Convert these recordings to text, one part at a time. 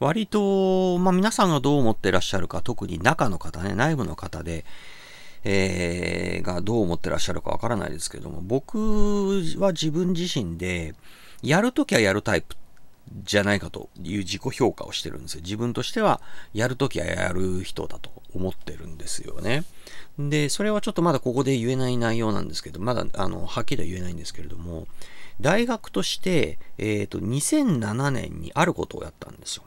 割と、まあ、皆さんがどう思ってらっしゃるか、特に中の方ね、内部の方で、えー、がどう思ってらっしゃるかわからないですけども、僕は自分自身で、やるときはやるタイプじゃないかという自己評価をしてるんですよ。自分としては、やるときはやる人だと思ってるんですよね。で、それはちょっとまだここで言えない内容なんですけど、まだ、あの、はっきりは言えないんですけれども、大学として、えっ、ー、と、2007年にあることをやったんですよ。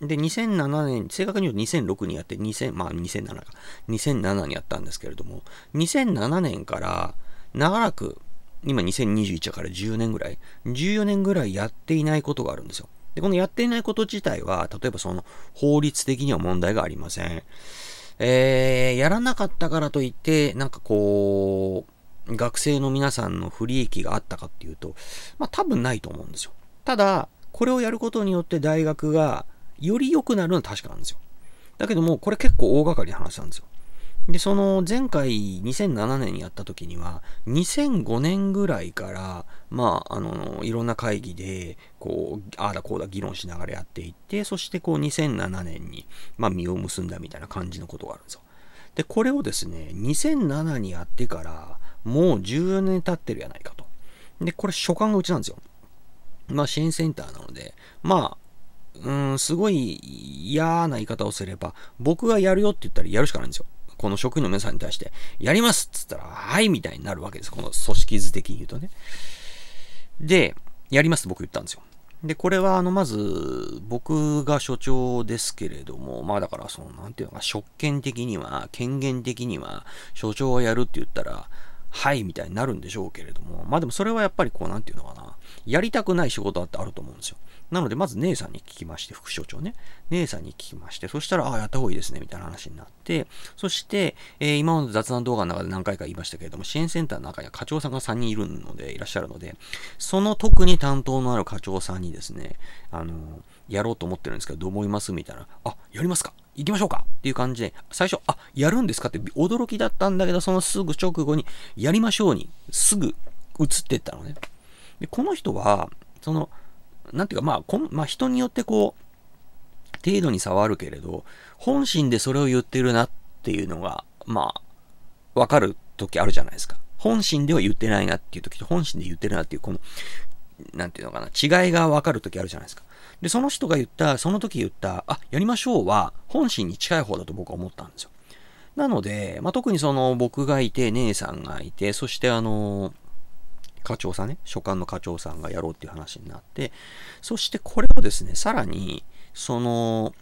で、2007年、正確に言うと2006にやって、2000、まあ2007か、2007にやったんですけれども、2007年から長らく、今2021から10年ぐらい、14年ぐらいやっていないことがあるんですよ。で、このやっていないこと自体は、例えばその法律的には問題がありません。えー、やらなかったからといって、なんかこう、学生の皆さんの不利益があったかっていうと、まあ多分ないと思うんですよ。ただ、これをやることによって大学が、より良くなるのは確かなんですよ。だけども、これ結構大掛かりな話なんですよ。で、その前回2007年にやった時には、2005年ぐらいから、まあ、あの、いろんな会議で、こう、ああだこうだ議論しながらやっていって、そしてこう2007年に、まあ、実を結んだみたいな感じのことがあるんですよ。で、これをですね、2007にやってから、もう14年経ってるやないかと。で、これ所管がうちなんですよ。まあ、支援センターなので、まあ、うん、すごい嫌な言い方をすれば、僕がやるよって言ったらやるしかないんですよ。この職員の皆さんに対して、やりますっつったら、はいみたいになるわけです。この組織図的に言うとね。で、やりますって僕言ったんですよ。で、これは、あの、まず、僕が所長ですけれども、まあだから、その、なんていうのか、職権的には、権限的には、所長はやるって言ったら、はいみたいになるんでしょうけれども、まあでもそれはやっぱりこう、なんていうのかな、やりたくない仕事だってあると思うんですよ。なので、まず姉さんに聞きまして、副所長ね、姉さんに聞きまして、そしたら、ああ、やった方がいいですね、みたいな話になって、そして、えー、今の雑談動画の中で何回か言いましたけれども、支援センターの中には課長さんが3人いるので、いらっしゃるので、その特に担当のある課長さんにですね、あのーやろうと思ってるんですけど、どう思いますみたいな。あ、やりますか行きましょうかっていう感じで、最初、あ、やるんですかって驚きだったんだけど、そのすぐ直後に、やりましょうに、すぐ移ってったのね。で、この人は、その、なんていうか、まあ、こんまあ、人によってこう、程度に差はあるけれど、本心でそれを言ってるなっていうのが、まあ、わかる時あるじゃないですか。本心では言ってないなっていう時と、本心で言ってるなっていう、この、なんていうのかな、違いがわかる時あるじゃないですか。で、その人が言った、その時言った、あ、やりましょうは、本心に近い方だと僕は思ったんですよ。なので、まあ、特にその、僕がいて、姉さんがいて、そしてあの課長さんね、所管の課長さんがやろうっていう話になって、そしてこれをですね、さらに、その、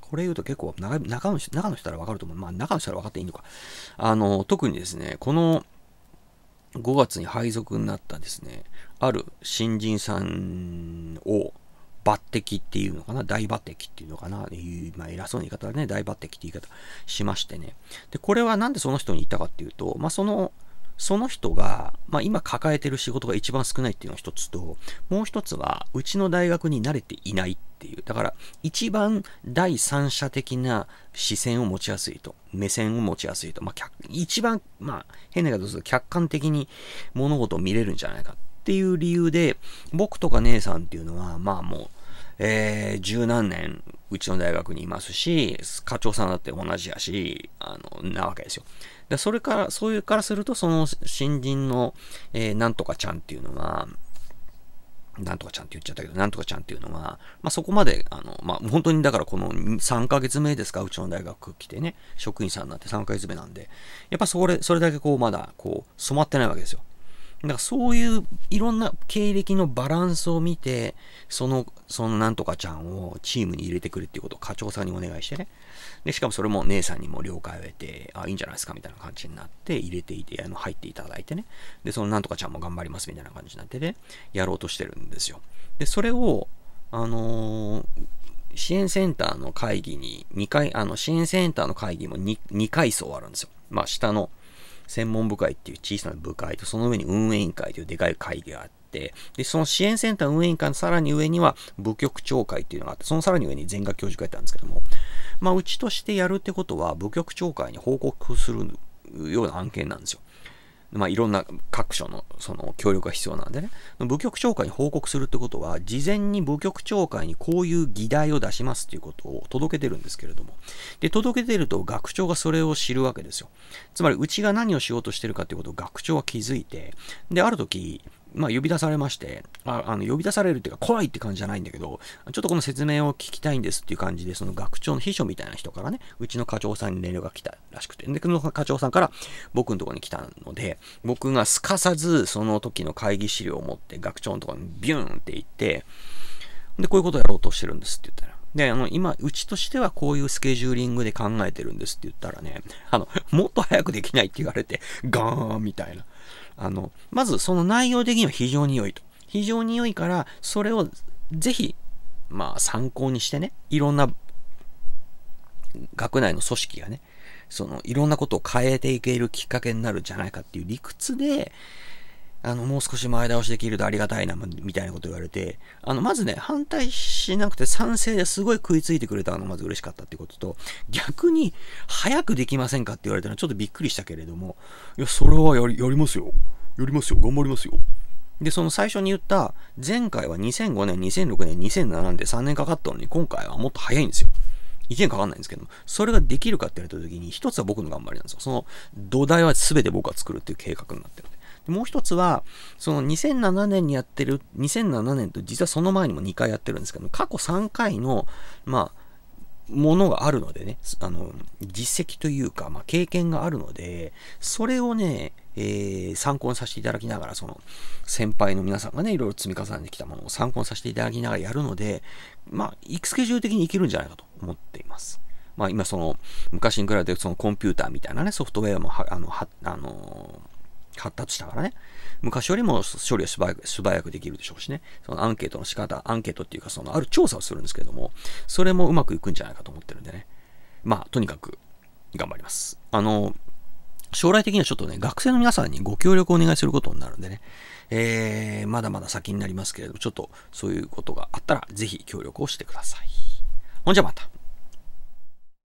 これ言うと結構中中の人、中の人らわかると思う。まあ、中の人ら分かっていいのか。あの、特にですね、この5月に配属になったですね、ある新人さんを、抜擢っていうのかな、大抜擢っていうのかな、いまあ、偉そうな言い方だね、大抜擢って言い方しましてね。で、これはなんでその人に言ったかっていうと、まあ、その、その人が、まあ、今抱えてる仕事が一番少ないっていうのが一つと、もう一つは、うちの大学に慣れていないっていう。だから、一番第三者的な視線を持ちやすいと。目線を持ちやすいと。まあ、一番、まあ、変な言い方すると、客観的に物事を見れるんじゃないかっていう理由で、僕とか姉さんっていうのは、まあもう、えー、十何年、うちの大学にいますし、課長さんだって同じやし、あの、なわけですよ。で、それから、そういうからすると、その新人の、えー、なんとかちゃんっていうのは、なんとかちゃんって言っちゃったけど、なんとかちゃんっていうのは、まあ、そこまで、あの、まあ、本当にだからこの3ヶ月目ですか、うちの大学来てね、職員さんになって3ヶ月目なんで、やっぱそれ、それだけこう、まだ、こう、染まってないわけですよ。だからそういういろんな経歴のバランスを見て、その、そのなんとかちゃんをチームに入れてくるっていうことを課長さんにお願いしてね。で、しかもそれも姉さんにも了解を得て、あ、いいんじゃないですかみたいな感じになって入れていて、あの、入っていただいてね。で、そのなんとかちゃんも頑張りますみたいな感じになってね、やろうとしてるんですよ。で、それを、あのー支援センターの会議に2回、あの、支援センターの会議も 2, 2階層あるんですよ。まあ、下の専門部会っていう小さな部会と、その上に運営委員会というでかい会議があって、で、その支援センター運営委員会のさらに上には部局長会っていうのがあって、そのさらに上に全額教授会やったんですけども、まあ、うちとしてやるってことは、部局長会に報告するような案件なんですよ。まあ、いろんな各所のその協力が必要なんでね、部局長会に報告するってことは、事前に部局長会にこういう議題を出しますということを届けてるんですけれども、で、届けてると学長がそれを知るわけですよ。つまり、うちが何をしようとしてるかっていうことを学長は気づいて、で、ある時、まあ、呼び出されまして、ああの呼び出されるっていうか、怖いって感じじゃないんだけど、ちょっとこの説明を聞きたいんですっていう感じで、その学長の秘書みたいな人からね、うちの課長さんに連絡が来たらしくて、で、その課長さんから僕のところに来たので、僕がすかさずその時の会議資料を持って学長のところにビューンって行って、で、こういうことをやろうとしてるんですって言ったら、で、あの、今、うちとしてはこういうスケジューリングで考えてるんですって言ったらね、あの、もっと早くできないって言われて、ガーンみたいな。あの、まずその内容的には非常に良いと。非常に良いから、それをぜひ、まあ参考にしてね、いろんな学内の組織がね、そのいろんなことを変えていけるきっかけになるんじゃないかっていう理屈で、あの、もう少し前倒しできるとありがたいな、みたいなこと言われて、あの、まずね、反対しなくて賛成ですごい食いついてくれたのまず嬉しかったってことと、逆に、早くできませんかって言われたのはちょっとびっくりしたけれども、いや、それはやり、やりますよ。やりますよ。頑張りますよ。で、その最初に言った、前回は2005年、2006年、2007年で3年かかったのに、今回はもっと早いんですよ。意見かかんないんですけども、それができるかって言われた時に、一つは僕の頑張りなんですよ。その土台は全て僕が作るっていう計画になってるんで。もう一つは、その2007年にやってる、2007年と実はその前にも2回やってるんですけど、過去3回の、まあ、ものがあるのでね、あの、実績というか、まあ、経験があるので、それをね、えー、参考にさせていただきながら、その、先輩の皆さんがね、いろいろ積み重ねてきたものを参考にさせていただきながらやるので、まあ、ュール的にいけるんじゃないかと思っています。まあ、今その、昔に比べてそのコンピューターみたいなね、ソフトウェアもあの、は、あのー発達したからね。昔よりも処理を素早く素早くできるでしょうしね。そのアンケートの仕方、アンケートっていうか、そのある調査をするんですけれども、それもうまくいくんじゃないかと思ってるんでね。まあ、とにかく、頑張ります。あの、将来的にはちょっとね、学生の皆さんにご協力をお願いすることになるんでね、えー、まだまだ先になりますけれども、ちょっとそういうことがあったら、ぜひ協力をしてください。ほんじゃまた。